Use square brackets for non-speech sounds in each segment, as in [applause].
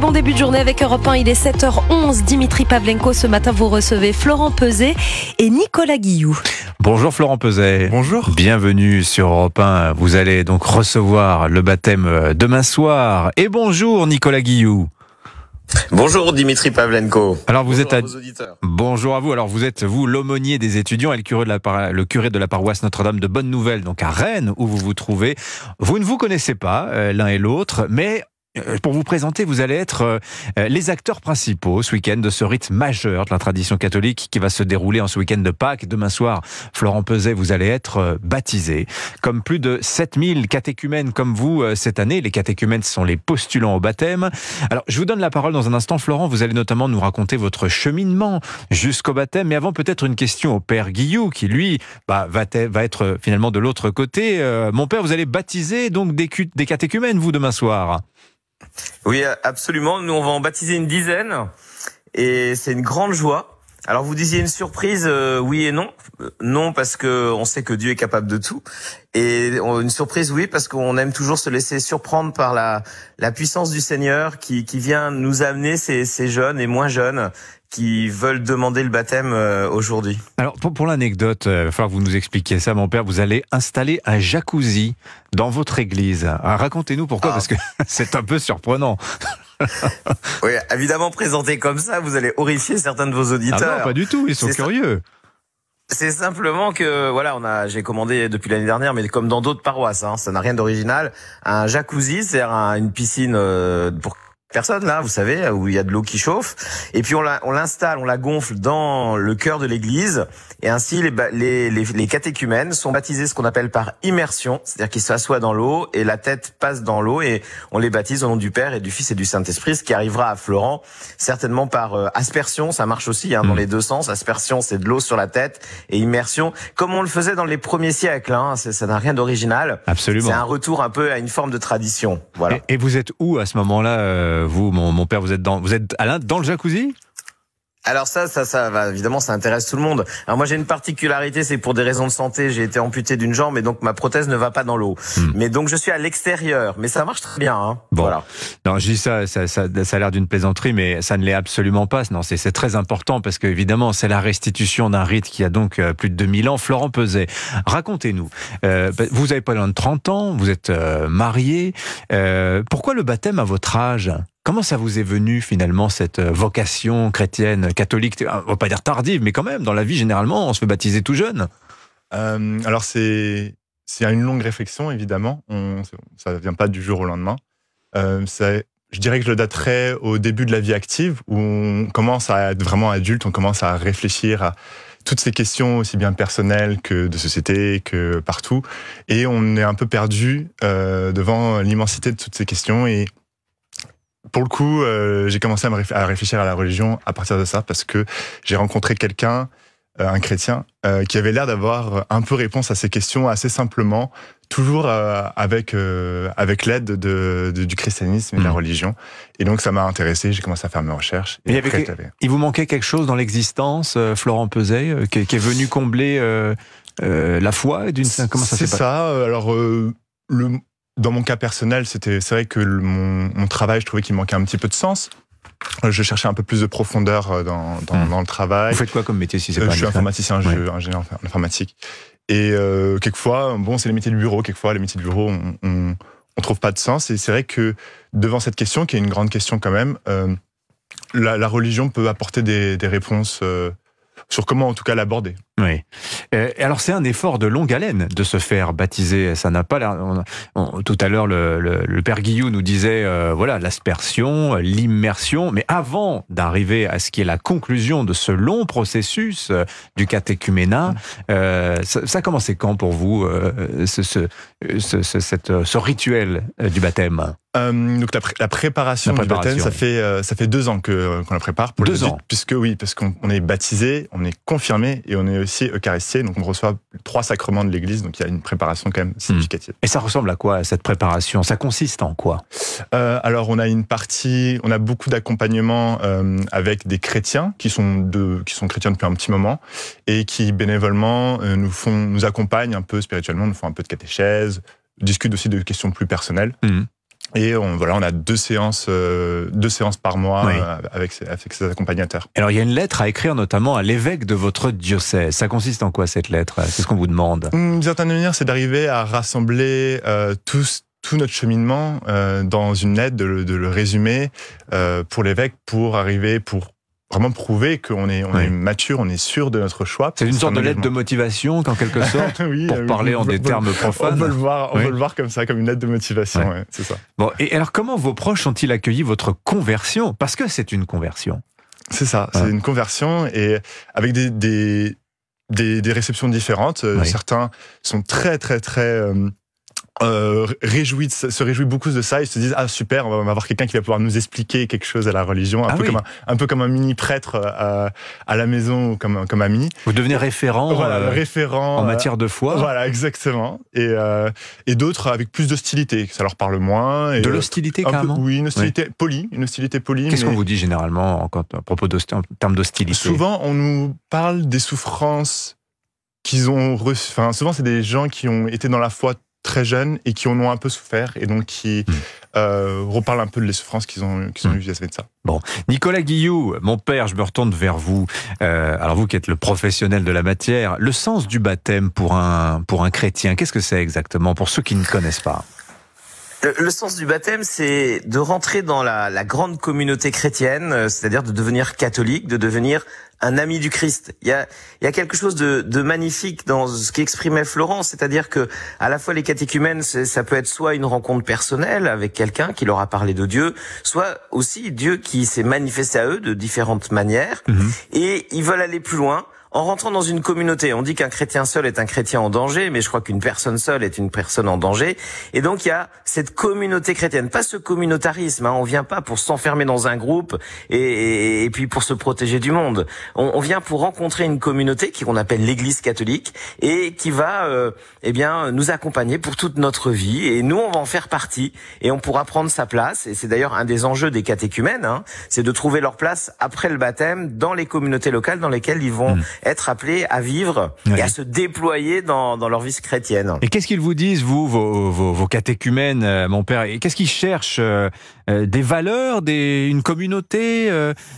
bon début de journée avec Europe 1. Il est 7h11. Dimitri Pavlenko, ce matin, vous recevez Florent Peset et Nicolas Guillou. Bonjour Florent Peset. Bonjour. Bienvenue sur Europe 1. Vous allez donc recevoir le baptême euh, demain soir. Et bonjour Nicolas Guillou. Bonjour Dimitri Pavlenko. Alors vous êtes à... Bonjour à vous. Alors vous êtes vous l'aumônier des étudiants et le curé de la, le curé de la paroisse Notre-Dame de Bonne Nouvelle donc à Rennes où vous vous trouvez. Vous ne vous connaissez pas euh, l'un et l'autre mais euh, pour vous présenter, vous allez être euh, les acteurs principaux ce week-end de ce rite majeur de la tradition catholique qui va se dérouler en ce week-end de Pâques. Demain soir, Florent Peset, vous allez être euh, baptisé. Comme plus de 7000 catéchumènes comme vous cette année, les catéchumènes sont les postulants au baptême. Alors, je vous donne la parole dans un instant, Florent. Vous allez notamment nous raconter votre cheminement jusqu'au baptême. Mais avant, peut-être une question au père Guillou qui, lui, bah, va, va, être finalement de l'autre côté. mon père, vous allez baptiser donc des, des catéchumènes, vous, demain soir oui, absolument. Nous, on va en baptiser une dizaine et c'est une grande joie. Alors vous disiez une surprise, euh, oui et non. Euh, non parce que on sait que Dieu est capable de tout. Et une surprise, oui, parce qu'on aime toujours se laisser surprendre par la, puissance du Seigneur qui, vient nous amener ces, ces jeunes et moins jeunes qui veulent demander le baptême euh, aujourd'hui. Alors pour, pour l'anecdote, euh, il va falloir que vous nous expliquiez ça, mon père. Vous allez installer un jacuzzi dans votre église. Ah, racontez-nous pourquoi, ah. parce que [laughs] c'est un peu surprenant. [laughs] oui, évidemment, présenté comme ça, vous allez horrifier certains de vos auditeurs. Ah non, pas du tout, ils sont curieux. C'est simplement que voilà, on a j'ai commandé depuis l'année dernière, mais comme dans d'autres paroisses, hein, ça n'a rien d'original. Un jacuzzi, c'est-à-dire une piscine euh, pour personne là, vous savez, où il y a de l'eau qui chauffe. Et puis on l'installe, on, la gonfle dans le cœur de l'église. Et ainsi, les, les, les, catéchumènes sont baptisés ce qu'on appelle par immersion, c'est-à-dire qu'ils s'assoient dans l'eau et la tête passe dans l'eau et on les baptise au nom du Père et du Fils et du Saint-Esprit, ce qui arrivera à Florent certainement par euh, aspersion, ça marche aussi hein, dans mm. les deux sens. Aspersion, c'est de l'eau sur la tête et immersion, comme on le faisait dans les premiers siècles. Hein, ça n'a rien d'original. Absolument. C'est un retour un peu à une forme de tradition. Voilà. Et, vous êtes où à ce moment-là euh, euh, vous, mon, père, vous êtes dans, vous êtes Alain dans le jacuzzi alors ça, ça, ça va. Évidemment, ça intéresse tout le monde. Alors moi, j'ai une particularité, c'est pour des raisons de santé, j'ai été amputé d'une jambe et donc ma prothèse ne va pas dans l'eau. Hmm. Mais donc je suis à l'extérieur. Mais ça marche très bien. Hein. Voilà. Non, je dis ça, ça, a l'air d'une plaisanterie, mais ça ne l'est absolument pas. Non, c'est très important parce que évidemment, c'est la restitution d'un rite qui a donc euh, plus de 2000 ans. Florent Peset, racontez-nous. Euh, bah, vous avez pas loin de 30 ans, vous êtes marié. pourquoi le baptême à votre âge Comment ça vous est venu finalement cette euh, vocation chrétienne, catholique On va pas dire tardive, mais quand même, dans la vie généralement, on se fait baptiser tout jeune. Euh, alors c'est c'est une longue réflexion évidemment. Ça ça vient pas du jour au lendemain. Euh, je dirais que je le daterais au début de la vie active, où on commence à être vraiment adulte, on commence à réfléchir à toutes ces questions aussi bien personnelles que de société, que partout, et on est un peu perdu devant l'immensité de toutes ces questions et pour le coup, euh, j'ai commencé à, réfléchir à la religion à partir de ça parce que j'ai rencontré quelqu'un, euh, un chrétien, euh, qui avait l'air d'avoir un peu réponse à ces questions assez simplement, toujours avec avec l'aide du christianisme et de la mmh. religion. Et donc ça m'a intéressé. J'ai commencé à faire mes recherches. Il vous manquait quelque chose dans l'existence, Florent Peset, qui, est venu combler la foi d'une. Comment C'est ça. Alors le dans mon cas personnel, c'était, c'est vrai que mon, travail, je trouvais qu'il manquait un petit peu de sens. Je cherchais un peu plus de profondeur euh, dans, hmm. dans, le travail. Vous faites quoi comme métier si c'est euh, Je suis informaticien, ingénieur en informatique. Et euh, quelquefois, bon, c'est les métiers du bureau. Quelquefois, les métiers de bureau, on, on, trouve pas de sens. Et c'est vrai que devant cette question, qui est une grande question quand même, euh, la, la, religion peut apporter des, des réponses sur comment, en tout cas, l'aborder. Oui. Euh, alors c'est un effort de longue haleine de se faire baptiser. Ça n'a pas. tout à l'heure, le, père Guillou nous disait euh, voilà l'aspersion, l'immersion. Mais avant d'arriver à ce qui est la conclusion de ce long processus euh, du catéchuménat, mmh. ça, ça, a commencé quand pour vous ce, ce, cette, ce, rituel du baptême donc la, préparation du baptême, ça fait ça fait deux ans que qu'on la prépare deux ans, puisque oui, parce qu'on est baptisé, on est confirmé et on est Eucharistie, Donc on reçoit trois sacrements de l'Église, donc il y a une préparation quand même significative. Et ça ressemble à quoi cette préparation Ça consiste en quoi euh, Alors on a une partie, on a beaucoup d'accompagnement euh, avec des chrétiens qui sont qui sont chrétiens depuis un petit moment et qui bénévolement euh, nous font, nous accompagnent un peu spirituellement, nous font un peu de catéchèse, discutent aussi de questions plus personnelles. Mmh. Et voilà, on a deux séances, euh, deux séances par mois euh, avec, ses, avec ses accompagnateurs. Alors, il y a une lettre à écrire notamment à l'évêque de votre diocèse. Ça consiste en quoi cette lettre C'est ce qu'on vous demande hum, Une certaine manière, c'est d'arriver à rassembler euh, tous, tout notre cheminement euh, dans une lettre, de le, de le résumer pour l'évêque, pour arriver, pour vraiment prouver qu'on est, on est mature, on est sûr de notre choix. C'est une sorte de lettre de motivation, en quelque [laughs] sorte, ah pour parler en des termes profonds On veut le voir, on veut le voir comme ça, comme une lettre de motivation, c'est ça. Bon, et alors comment vos proches ont-ils accueilli votre conversion Parce que c'est une conversion. C'est ça, c'est une conversion et avec des, des, réceptions différentes. Euh, certains sont très, très, très euh, euh, réjouit se réjouit beaucoup de ça ils se disent ah super on va avoir quelqu'un qui va pouvoir nous expliquer quelque chose à la religion un ah peu comme un, peu comme un mini prêtre euh, à, à la maison comme comme ami vous devenez référent voilà, euh, référent en euh, matière de foi voilà exactement et et d'autres avec plus d'hostilité ça leur parle moins et de l'hostilité carrément même oui une hostilité polie une hostilité polie qu'est-ce qu'on vous dit généralement en, à propos en termes d'hostilité souvent on nous parle des souffrances qu'ils ont reçues enfin souvent c'est des gens qui ont été dans la foi très jeunes et qui en ont un peu souffert et donc qui hmm. euh, reparlent un peu de les souffrances qu'ils ont, hmm. à de ça. Bon, Nicolas Guillou, mon père, je me retourne vers vous. Euh, alors vous qui êtes le professionnel de la matière, le sens du baptême pour un, pour un chrétien, qu'est-ce que c'est exactement pour ceux qui ne connaissent pas le, sens du baptême, c'est de rentrer dans la, grande communauté chrétienne, euh, c'est-à-dire de devenir catholique, de devenir un ami du Christ. Il y a, quelque chose de, magnifique dans ce qu'exprimait Florence, c'est-à-dire que à la fois les catéchumènes, ça peut être soit une rencontre personnelle avec quelqu'un qui leur a parlé de Dieu, soit aussi Dieu qui s'est manifesté à eux de différentes manières, mhm. et ils veulent aller plus loin en rentrant dans une communauté. On dit qu'un chrétien seul est un chrétien en danger, mais je crois qu'une personne seule est une personne en danger. Et donc il y a cette communauté chrétienne, pas ce communautarisme. Hein. On vient pas pour s'enfermer dans un groupe et, puis pour se protéger du monde. On, vient pour rencontrer une communauté qui qu'on appelle l'Église catholique et qui va euh, eh bien nous accompagner pour toute notre vie. Et nous, on va en faire partie et on pourra prendre sa place. Et c'est d'ailleurs un des enjeux des catéchumènes, hein. c'est de trouver leur place après le baptême dans les communautés locales dans lesquelles ils vont mmh être appelés à vivre et à se déployer dans, leur vie chrétienne. Et qu'est-ce qu'ils vous disent, vous, vos, vos, catéchumènes, euh, mon père Qu'est-ce qu'ils cherchent euh, euh, Des valeurs, des, une communauté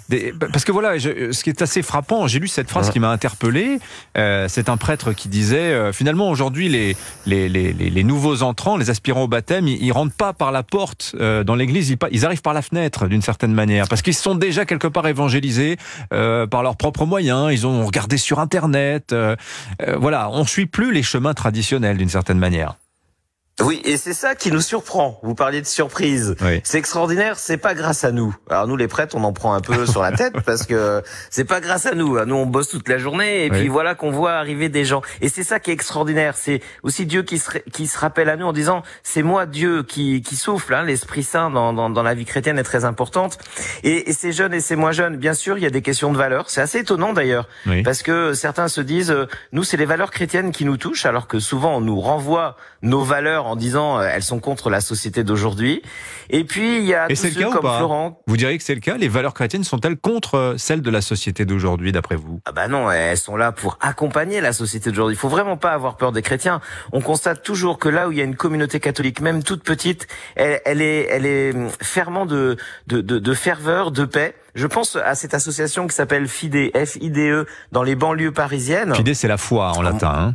des... Parce que voilà, ce qui est assez frappant, j'ai lu cette phrase qui m'a interpellé. C'est un prêtre qui disait, finalement, aujourd'hui, les les, les, les, nouveaux entrants, les aspirants au baptême, ils, ne rentrent pas par la porte dans l'église, ils, ils arrivent par la fenêtre, d'une certaine manière, parce qu'ils sont déjà quelque part évangélisés par leurs propres moyens, ils ont regardé sur Internet. Euh, euh, voilà, on suit plus les chemins traditionnels d'une certaine manière. Oui, et c'est ça qui nous surprend. Vous parliez de surprise. C'est extraordinaire, c'est pas grâce à nous. Alors nous les prêtres, on en prend un peu [laughs] sur la tête parce que c'est pas grâce à nous. Ah, nous on bosse toute la journée et puis voilà qu'on voit arriver des gens. Et c'est ça qui est extraordinaire, c'est aussi Dieu qui se, rappelle à nous en disant c'est moi Dieu qui, souffle, hein. l'Esprit Saint dans, la vie chrétienne est très importante. Et, ces jeunes et ces moins jeunes, bien sûr, il y a des questions de valeurs. C'est assez étonnant d'ailleurs parce que certains se disent euh, nous c'est les valeurs chrétiennes qui nous touchent alors que souvent on nous renvoie nos valeurs en disant euh, elles sont contre la société d'aujourd'hui. Et puis il y a comme Florent. Vous diriez que c'est le cas Les valeurs chrétiennes sont-elles contre euh, celles de la société d'aujourd'hui, d'après vous Ah bah non, elles sont là pour accompagner la société d'aujourd'hui. Il faut vraiment pas avoir peur des chrétiens. On constate toujours que là où il y a une communauté catholique, même toute petite, elle, est, elle est hum, ferment de, de, de, ferveur, de paix. Je pense à cette association qui s'appelle FIDE, F-I-D-E, dans les banlieues parisiennes. FIDE, c'est la foi en ah latin. Hein.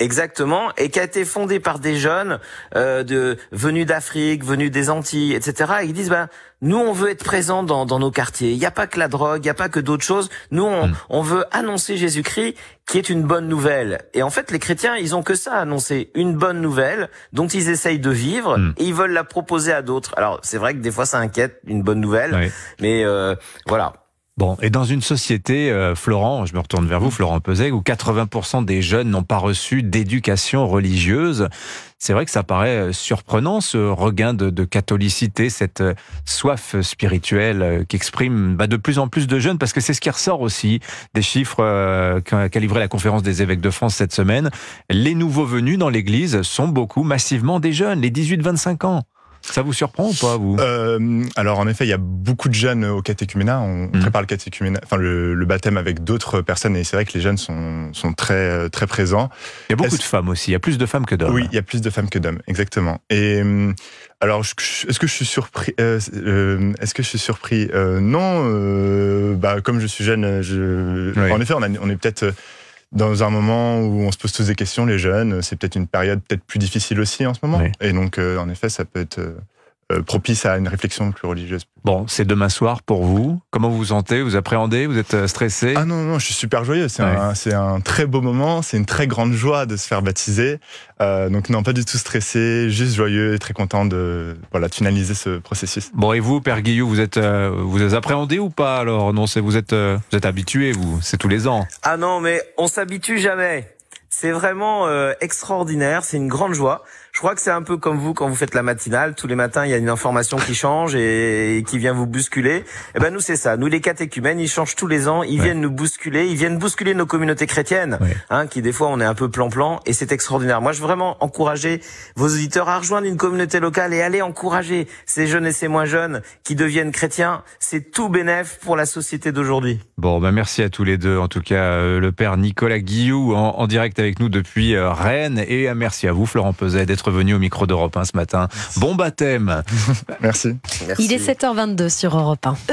Exactement, et qui a été fondée par des jeunes euh, de venus d'Afrique, venus des Antilles, etc. ils disent, ben, nous, on veut être présents dans, nos quartiers. Il n'y a pas que la drogue, il n'y a pas que d'autres choses. Nous, mm. on, veut annoncer Jésus-Christ, qui est une bonne nouvelle. Et en fait, les chrétiens, ils ont que ça à annoncer, une bonne nouvelle dont ils essayent de vivre, mm. et ils veulent la proposer à d'autres. Alors, c'est vrai que des fois, ça inquiète, une bonne nouvelle, mais euh, voilà. Bon, et dans une société, euh, Florent, je me retourne vers vous, mm. Florent Peseg, où 80% des jeunes n'ont pas reçu d'éducation religieuse, c'est vrai que ça paraît euh, surprenant, ce regain de, catholicité, cette euh, soif spirituelle qu'expriment bah, de plus en plus de jeunes, parce que c'est ce qui ressort aussi des chiffres qu'a livré la conférence des évêques de France cette semaine. Les nouveaux venus dans l'Église sont beaucoup, massivement, des jeunes, les 18-25 ans. Ça vous surprend ou pas, vous euh, Alors, en effet, il y a beaucoup de jeunes au catéchuménat. On mmh. prépare le catéchuménat, enfin le, baptême avec d'autres personnes, et c'est vrai que les jeunes sont, sont très euh, très présents. Il y a beaucoup de femmes aussi. Il y a plus de femmes que d'hommes. Oui, il y a plus de femmes que d'hommes, exactement. Et euh, alors, est-ce que je suis surpris Est-ce que je suis surpris Non. bah, comme je suis jeune, je... en effet, on, on est peut-être dans un moment où on se pose tous des questions, les jeunes, c'est peut-être une période peut-être plus difficile aussi en ce moment. Et donc, euh, en effet, ça peut être euh, euh, propice à une réflexion plus religieuse. Bon, c'est demain soir pour vous. Comment vous vous sentez Vous appréhendez Vous êtes euh, stressé Ah non, non, je suis super joyeux. C'est un, un, très beau moment. C'est une très grande joie de se faire baptiser. Euh, donc non, pas du tout stressé, juste joyeux et très content de voilà finaliser ce processus. Bon, et vous, Père Guillou, vous êtes euh, vous êtes appréhendé ou pas Alors non, c'est vous êtes vous êtes habitué, vous. C'est tous les ans. Ah non, mais on s'habitue jamais. C'est vraiment extraordinaire. C'est une grande joie. Je crois que c'est un peu comme vous quand vous faites la matinale. Tous les matins, il y a une information qui change et, qui vient vous bousculer. Eh ben nous, c'est ça. Nous, les catéchumènes, ils changent tous les ans. Ils viennent nous bousculer. Ils viennent bousculer nos communautés chrétiennes, hein, qui des fois on est un peu plan-plan et c'est extraordinaire. Moi, je veux vraiment encourager vos auditeurs à rejoindre une communauté locale et aller encourager ces jeunes et ces moins jeunes qui deviennent chrétiens. C'est tout bénéf pour la société d'aujourd'hui. Bon, ben merci à tous les deux. En tout cas, euh, le père Nicolas Guillou en, direct avec nous depuis euh, Rennes et euh, merci à vous, Florent Peset, d'être Revenu venu au micro d'Europe 1 hein, ce matin. Bon baptême Merci. [laughs] Merci. Il est 7h22 sur Europe 1.